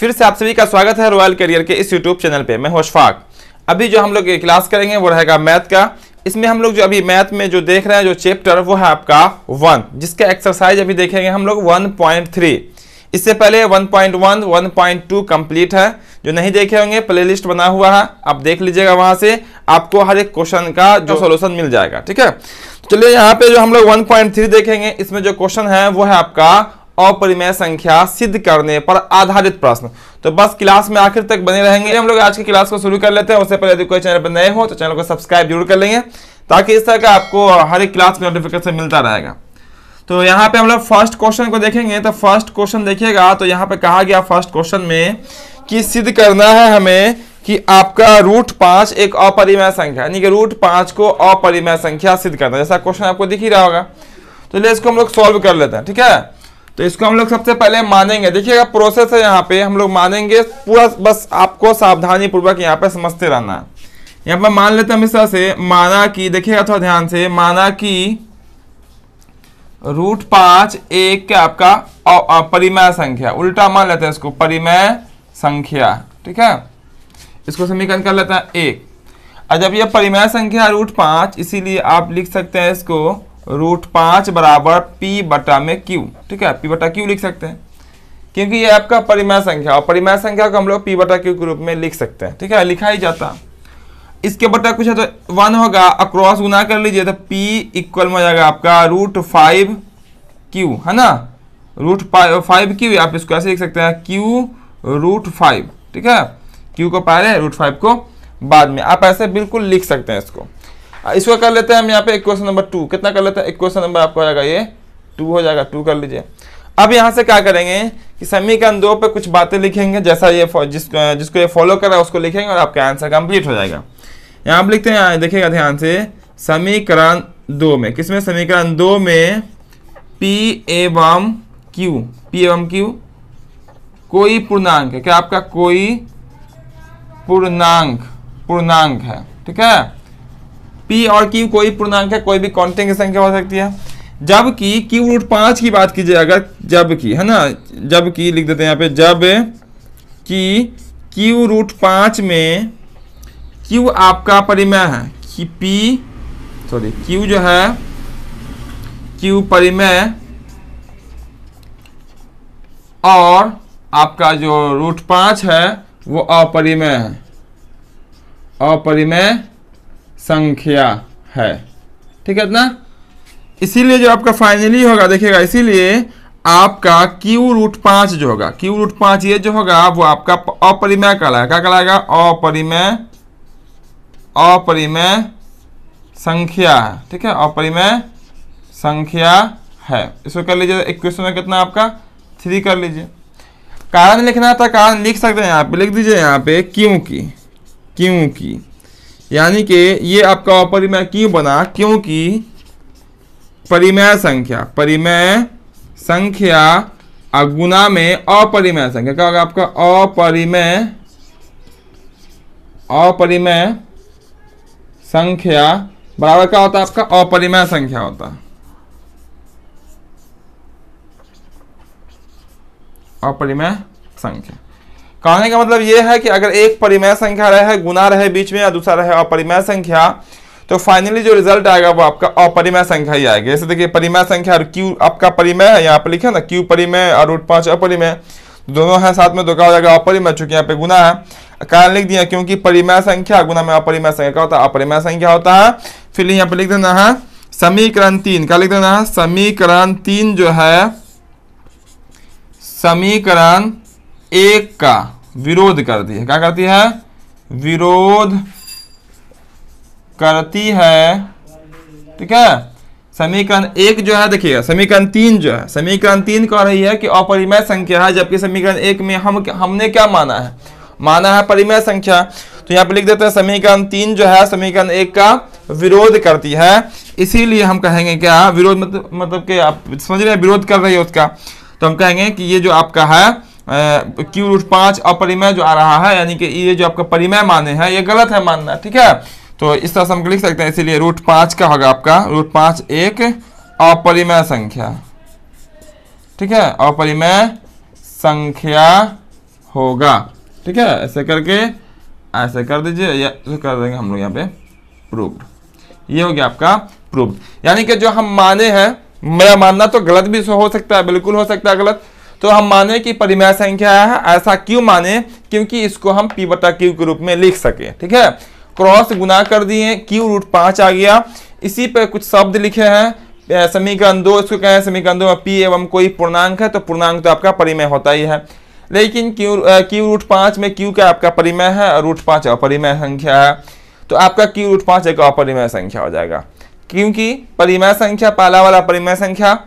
फिर से आप सभी का स्वागत है रॉयल करियर के इस यूट्यूब चैनल पे मैं होशफाक अभी जो हम लोग क्लास करेंगे वो रहेगा मैथ का इसमें हम लोग जो अभी मैथ में जो देख रहे हैं जो चैप्टर वो है आपका वन जिसका एक्सरसाइज अभी देखेंगे हम लोग वन पॉइंट थ्री इससे पहले 1.1, 1.2 कंप्लीट है जो नहीं देखे होंगे प्लेलिस्ट बना हुआ है आप देख लीजिएगा वहाँ से आपको हर एक क्वेश्चन का जो सोल्यूशन तो- मिल जाएगा ठीक है तो चलिए यहाँ पे जो हम लोग 1.3 देखेंगे इसमें जो क्वेश्चन है वो है आपका और परिमेय संख्या सिद्ध करने पर आधारित प्रश्न तो बस क्लास में आखिर तक बने रहेंगे हम लोग आज की क्लास को शुरू कर लेते हैं उससे पहले यदि कोई चैनल पर नए हो तो चैनल को सब्सक्राइब जरूर कर लेंगे ताकि इस तरह का आपको हर एक क्लास में नोटिफिकेशन मिलता रहेगा तो यहाँ पे हम लोग फर्स्ट क्वेश्चन को देखेंगे तो फर्स्ट क्वेश्चन देखिएगा तो यहाँ पे कहा गया फर्स्ट क्वेश्चन में कि सिद्ध करना है हमें कि आपका रूट पांच एक अपरिमेय संख्या यानी कि रूट पांच को अपरिमेय संख्या सिद्ध करना जैसा क्वेश्चन आपको दिख ही रहा होगा तो ले इसको हम लोग सॉल्व कर लेते हैं ठीक है तो इसको हम लोग सबसे पहले मानेंगे देखिएगा प्रोसेस है यहाँ पे हम लोग मानेंगे पूरा बस आपको सावधानी पूर्वक यहाँ पे समझते रहना है यहाँ पर मान लेते हैं मिश्रा से माना कि देखिएगा थोड़ा ध्यान से माना कि रूट पांच एक क्या आपका परिमय संख्या उल्टा मान लेते हैं इसको परिमय संख्या ठीक है इसको समीकरण कर लेते हैं एक और जब यह परिमय संख्या रूट पांच इसीलिए आप लिख सकते हैं इसको रूट पाँच बराबर पी बटा में क्यू ठीक है पी बटा क्यू लिख सकते हैं क्योंकि ये आपका परिमय संख्या और परिमय संख्या को हम लोग पी बटा क्यू के रूप में लिख सकते हैं ठीक है लिखा ही जाता इसके बटा कुछ है तो वन होगा अक्रॉस गुना कर लीजिए तो पी इक्वल में हो जाएगा आपका रूट फाइव क्यू है ना रूट फाइव क्यू आप इसको ऐसे लिख सकते हैं क्यू रूट फाइव ठीक है क्यू को पहले रूट फाइव को बाद में आप ऐसे बिल्कुल लिख सकते हैं इसको इसको कर लेते हैं हम यहाँ पे इक्वेशन नंबर टू कितना कर लेते हैं इक्वेशन नंबर आपको आएगा ये टू हो जाएगा टू कर लीजिए अब यहाँ से क्या करेंगे कि समीकरण दो पे कुछ बातें लिखेंगे जैसा ये जिसको जिसको ये फॉलो कर रहा है उसको लिखेंगे और आपका आंसर कंप्लीट हो जाएगा यहाँ पर लिखते हैं देखिएगा ध्यान से समीकरण दो में किसमें समीकरण दो में पी एवं क्यू पी एवं क्यू कोई पूर्णांक है क्या आपका कोई पूर्णांक पूर्णांक है ठीक है पी और क्यू कोई पूर्णांक है कोई भी कॉन्टिंग संख्या हो सकती है जबकि क्यू रूट पांच की बात कीजिए अगर जबकि है ना जबकि लिख देते हैं यहाँ पे जब कि क्यू रूट पांच में क्यू आपका परिमय है कि पी सॉरी क्यू जो है क्यू परिमय और आपका जो रूट पांच है वो अपरिमय है अपरिमय संख्या है ठीक है इतना इसीलिए जो आपका फाइनली होगा देखिएगा इसीलिए आपका क्यू रूट पांच जो होगा क्यू रूट पांच ये जो होगा वो आपका अपरिमय कहलाएगा क्या कहलाएगा अपरिमय अपरिमय संख्या है ठीक है अपरिमय संख्या है इसको कर लीजिए एक क्वेश्चन में कितना आपका थ्री कर लीजिए कारण लिखना था कारण लिख सकते हैं यहाँ पे लिख दीजिए यहाँ पे क्योंकि क्योंकि यानी कि ये आपका अपरिमेय क्यों बना क्योंकि परिमेय संख्या परिमेय संख्या अगुना में अपरिमेय संख्या क्या होगा आपका अपरिमेय अपरिमेय संख्या बराबर क्या होता है आपका अपरिमेय संख्या होता है अपरिमेय संख्या कहने का मतलब यह है कि अगर एक परिमेय संख्या रहे गुना रहे बीच में या दूसरा रहे अपरिमेय संख्या तो फाइनली जो रिजल्ट आएगा वो आपका अपरिमेय संख्या ही आएगा जैसे देखिए परिमेय संख्या और क्यू आपका परिमेय है यहाँ पर लिखे ना क्यू परिमेय और रूट पाँच अपरिमेय तो दोनों है साथ में तो क्या हो जाएगा अपरिमेय चूंकि यहाँ पे गुना है कारण लिख दिया क्योंकि परिमेय संख्या गुना में अपरिमेय संख्या क्या होता है अपरिमेय संख्या होता है फिर यहाँ पे लिख देना है समीकरण तीन क्या लिख देना है समीकरण तीन जो है समीकरण एक का विरोध करती है क्या करती है विरोध करती है ठीक है समीकरण एक जो है देखिएगा समीकरण तीन जो है समीकरण तीन कह रही है कि अपरिमय संख्या है जबकि समीकरण एक में हम हमने क्या माना है माना है परिमय संख्या तो यहाँ पे लिख देते हैं समीकरण तीन जो है समीकरण एक का विरोध करती है इसीलिए हम कहेंगे क्या विरोध मतलब मतलब कि आप समझ रहे हैं विरोध कर रही है उसका तो हम कहेंगे कि ये जो आपका है क्यू रूट पांच अपरिमय जो आ रहा है यानी कि ये जो आपका परिमय माने हैं ये गलत है मानना ठीक है तो इस तरह से हम लिख सकते हैं इसीलिए रूट पांच का होगा आपका रूट पांच एक अपरिमय संख्या ठीक है अपरिमय संख्या होगा ठीक है ऐसे करके ऐसे कर दीजिए या कर देंगे हम लोग यहाँ पे प्रूफ ये हो गया आपका प्रूफ यानी कि जो हम माने हैं मेरा मानना तो गलत भी हो सकता है बिल्कुल हो सकता है गलत तो हम माने कि परिमेय संख्या है ऐसा क्यों माने क्योंकि इसको हम पी बटा क्यू के रूप में लिख सके ठीक है क्रॉस गुना कर दिए क्यू रूट पाँच आ गया इसी पर कुछ शब्द लिखे हैं समीकरण दो इसको कहें समीकरण दो में पी एवं कोई पूर्णांक है तो पूर्णांक तो आपका परिमेय होता ही है लेकिन क्यू क्यू रूट पाँच में क्यू का आपका परिमेय है और रूट पाँच अपरिमेय संख्या है तो आपका क्यू रूट पाँच एक अपरिमेय संख्या हो जाएगा क्योंकि परिमेय संख्या पाला वाला परिमेय संख्या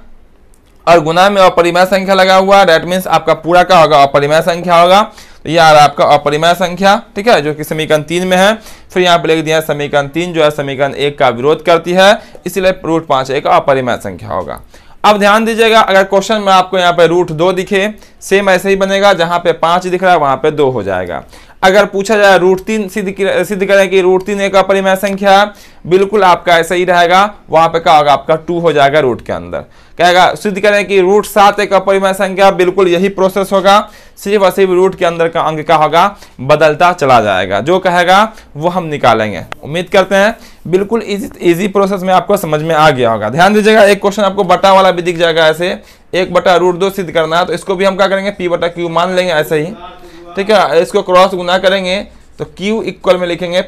और गुना में अपरिमय संख्या लगा हुआ है डेट मीन्स आपका पूरा का होगा अपरिमय संख्या होगा तो यह आ रहा आपका अपरिमय संख्या ठीक है जो कि समीकरण तीन में है फिर यहाँ पे लिख दिया समीकरण तीन जो है समीकरण एक का विरोध करती है इसलिए रूट पाँच एक अपरिमय संख्या होगा अब ध्यान दीजिएगा अगर क्वेश्चन में आपको यहाँ पे रूट दो दिखे सेम ऐसे ही बनेगा जहाँ पे पाँच दिख रहा है वहाँ पे दो हो जाएगा अगर पूछा जाए रूट तीन सिद्ध सिद्ध करें कि रूट तीन एक अपरिमय संख्या बिल्कुल आपका ऐसा ही रहेगा वहां पे क्या होगा आपका टू हो जाएगा रूट के अंदर कहेगा सिद्ध करें कि रूट सात एक अपरिमय संख्या बिल्कुल यही प्रोसेस होगा सिर्फ और सिर्फ रूट के अंदर का अंग का होगा बदलता चला जाएगा जो कहेगा वो हम निकालेंगे उम्मीद करते हैं बिल्कुल इजी इजी प्रोसेस में आपको समझ में आ गया होगा ध्यान दीजिएगा एक क्वेश्चन आपको बटा वाला भी दिख जाएगा ऐसे एक बटा रूट दो सिद्ध करना है तो इसको भी हम क्या करेंगे पी बटा क्यू मान लेंगे ऐसे ही ठीक है इसको क्रॉस गुना करेंगे तो Q इक्वल में लिखेंगे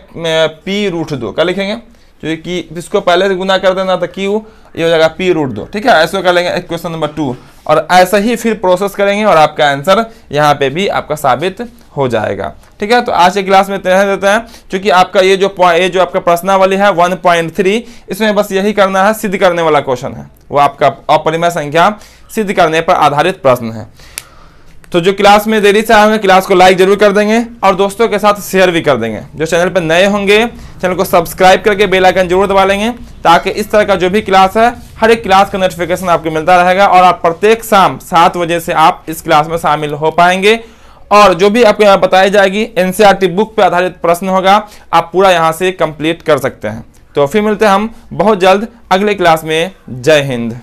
P रूट दो क्या लिखेंगे क्योंकि कि इसको पहले से गुना कर देना तो Q ये हो जाएगा P रूट दो ठीक है ऐसे कर लेंगे क्वेश्चन नंबर टू और ऐसे ही फिर प्रोसेस करेंगे और आपका आंसर यहाँ पे भी आपका साबित हो जाएगा ठीक है तो आज के क्लास में तेरह देते हैं क्योंकि आपका ये जो ये जो आपका प्रश्नावली है 1.3 इसमें बस यही करना है सिद्ध करने वाला क्वेश्चन है वो आपका अपरिमय संख्या सिद्ध करने पर आधारित प्रश्न है तो जो क्लास में देरी से आए होंगे क्लास को लाइक जरूर कर देंगे और दोस्तों के साथ शेयर भी कर देंगे जो चैनल पर नए होंगे चैनल को सब्सक्राइब करके बेल आइकन जरूर दबा लेंगे ताकि इस तरह का जो भी क्लास है हर एक क्लास का नोटिफिकेशन आपको मिलता रहेगा और आप प्रत्येक शाम सात बजे से आप इस क्लास में शामिल हो पाएंगे और जो भी आपको यहाँ बताई जाएगी टी बुक पर आधारित प्रश्न होगा आप पूरा यहाँ से कंप्लीट कर सकते हैं तो फिर मिलते हैं हम बहुत जल्द अगले क्लास में जय हिंद